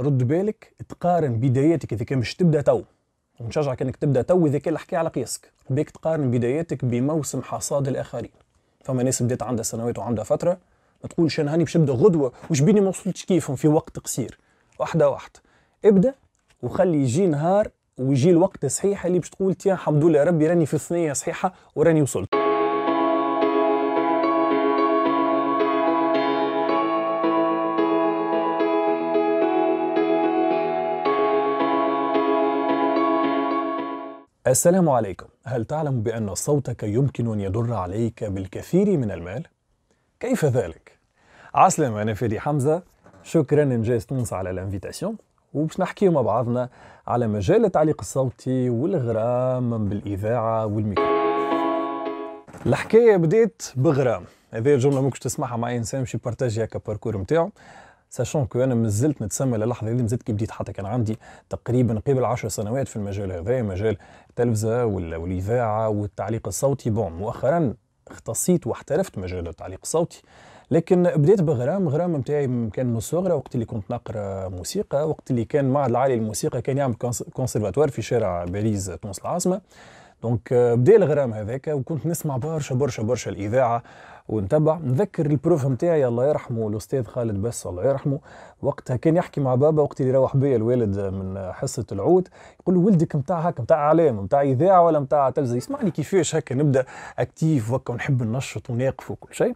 رد بالك تقارن بداياتك اذا كان مش تبدا تو ونشجعك انك تبدا تو اذا كان الحكايه على قياسك بيك تقارن بداياتك بموسم حصاد الاخرين فما ناس بدات عندها سنوات وعندها فتره ما تقولش انا هاني باش نبدا غدوه وش بيني ما وصلتش كيفهم في وقت قصير واحده واحده ابدا وخلي يجي نهار ويجي الوقت الصحيح اللي باش تقول تيا الحمد لله ربي راني في الثنيه صحيحه وراني وصلت السلام عليكم هل تعلم بأن صوتك يمكن أن يدر عليك بالكثير من المال؟ كيف ذلك؟ عسلامة أنا فادي حمزة شكرا إنجاز تونس على الانفيتاسيون وباش نحكيو مع بعضنا على مجال التعليق الصوتي والغرام بالإذاعة والميكرو الحكاية بدات بغرام هذه الجملة ممكن تسمعها مع إنسان باش يبارتاجي هكا الباركور نتاعو ساشون كو انا مازلت نتسمى للحظه هذه مازلت كي بديت حتى كان عندي تقريبا قبل 10 سنوات في المجال هذا مجال التلفزه والاذاعه والتعليق الصوتي بون مؤخرا اختصيت واحترفت مجال التعليق الصوتي لكن بديت بغرام غرام نتاعي كان من الصغرى وقت اللي كنت نقرا موسيقى وقت اللي كان معهد العالي للموسيقى كان يعمل كونسيرفاتوار في شارع باريس تونس العاصمه دونك آه، بدا الغرام هذاك وكنت نسمع برشا برشا برشا الاذاعه ونتبع نذكر البروف نتاعي الله يرحمه الاستاذ خالد بس الله يرحمه وقتها كان يحكي مع بابا وقت اللي يروح بيا الوالد من حصه العود يقول له ولدك نتاع هكا نتاع اعلام نتاع اذاعه ولا نتاع تلفزه يسمعني كيفاش هكا نبدا اكتيف وهكا ونحب ننشط وناقف وكل شيء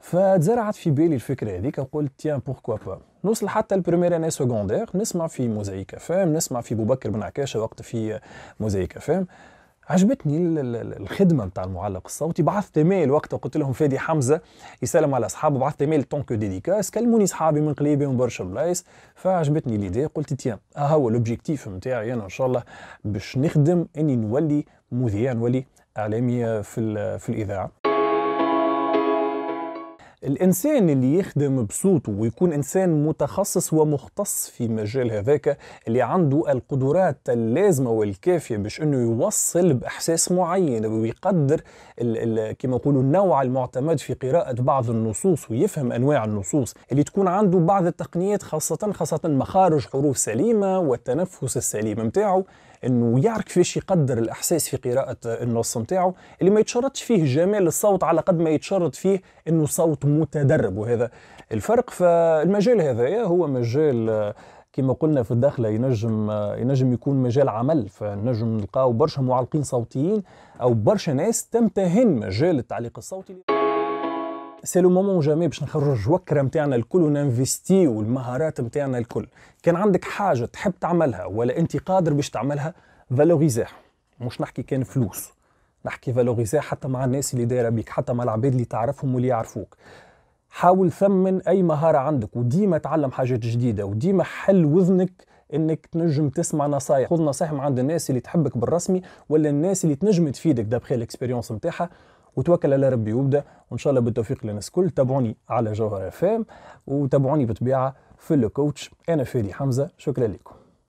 فتزرعت في بالي الفكره هذيك وقلت تيان بوركوا با نوصل حتى البريمير اني سكوندير نسمع في موزايك فام نسمع في بوبكر بن عكاشه وقت في موزايك فام عجبتني الخدمه نتاع المعلق الصوتي بعثت ايميل وقتها قلت لهم فادي حمزه يسلم على اصحابه بعثت ايميل طونك ديديكاس كلموني اصحابي من قليبي ومن برشا بلايص فعجبتني ليدي قلت تيان ها أه، هو لوبجيكتيف نتاعي انا ان شاء الله باش نخدم اني نولي مذيع نولي اعلامي في في الاذاعه الانسان اللي يخدم بصوته ويكون انسان متخصص ومختص في مجال هذاك اللي عنده القدرات اللازمه والكافيه باش انه يوصل باحساس معين ويقدر كما نقولوا النوع المعتمد في قراءه بعض النصوص ويفهم انواع النصوص اللي تكون عنده بعض التقنيات خاصه خاصه مخارج حروف سليمه والتنفس السليم نتاعو انه يعرف كيفاش يقدر الاحساس في قراءه النص نتاعو اللي ما يتشرطش فيه جمال الصوت على قد ما يتشرط فيه انه صوت متدرب وهذا الفرق فالمجال هذا هو مجال كما قلنا في الداخلة ينجم ينجم يكون مجال عمل فنجم نلقاو برشا معلقين صوتيين او برشا ناس تمتهن مجال التعليق الصوتي سي لو مومون جامي باش نخرجوا الجوكره نتاعنا الكل وننفستيو المهارات نتاعنا الكل كان عندك حاجه تحب تعملها ولا انت قادر باش تعملها فالوريزيها مش نحكي كان فلوس نحكي فالوريزيها حتى مع الناس اللي دايره بيك حتى مع العباد اللي تعرفهم واللي يعرفوك حاول ثمن اي مهاره عندك وديما تعلم حاجات جديده وديما حل وذنك انك تنجم تسمع نصايح خذ نصايح من عند الناس اللي تحبك بالرسمي ولا الناس اللي تنجم تفيدك دابخي الاكسبيريونس نتاعها وتوكل على ربي وابدا وان شاء الله بالتوفيق للناس الكل تابعوني على جوهر اف وتابعوني بالطبيعه في الكوتش انا فادي حمزه شكرا لكم